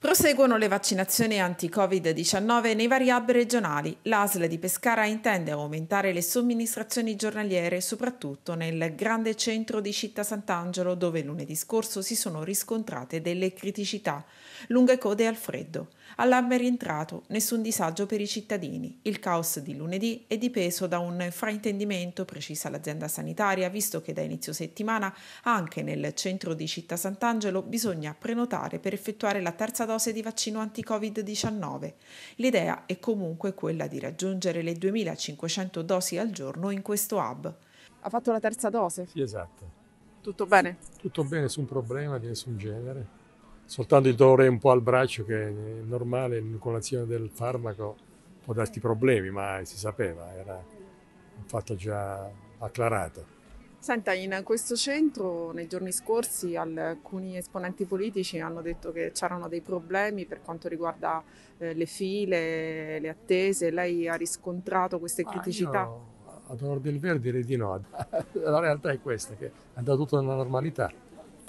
Proseguono le vaccinazioni anti-Covid-19 nei vari hub regionali. L'ASL di Pescara intende aumentare le somministrazioni giornaliere, soprattutto nel grande centro di Città Sant'Angelo, dove lunedì scorso si sono riscontrate delle criticità. Lunghe code al freddo. Allarme rientrato, nessun disagio per i cittadini. Il caos di lunedì è dipeso da un fraintendimento, precisa l'azienda sanitaria, visto che da inizio settimana anche nel centro di Città Sant'Angelo bisogna prenotare per effettuare la terza dose di vaccino anti-Covid-19. L'idea è comunque quella di raggiungere le 2500 dosi al giorno in questo hub. Ha fatto la terza dose? Sì, esatto. Tutto bene? Tutto bene, nessun problema di nessun genere. Soltanto il dolore un po' al braccio che è normale con l'azione del farmaco può darti problemi, ma si sapeva, era un fatto già acclarato. Senta, in questo centro nei giorni scorsi alcuni esponenti politici hanno detto che c'erano dei problemi per quanto riguarda eh, le file, le attese. Lei ha riscontrato queste ah, criticità? Io, ad onore del vero direi di no. La realtà è questa, che è andata tutto nella normalità,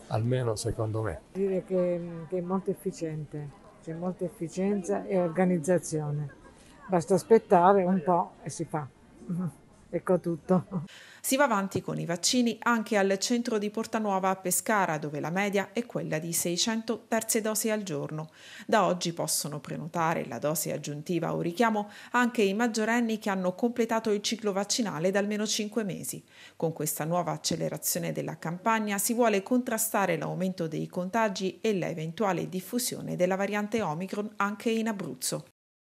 almeno secondo me. Direi che, che è molto efficiente, c'è molta efficienza e organizzazione. Basta aspettare un po' e si fa. Ecco tutto. Si va avanti con i vaccini anche al centro di Porta Nuova a Pescara, dove la media è quella di 600 terze dosi al giorno. Da oggi possono prenotare la dose aggiuntiva o richiamo anche i maggiorenni che hanno completato il ciclo vaccinale da almeno 5 mesi. Con questa nuova accelerazione della campagna si vuole contrastare l'aumento dei contagi e l'eventuale diffusione della variante Omicron anche in Abruzzo.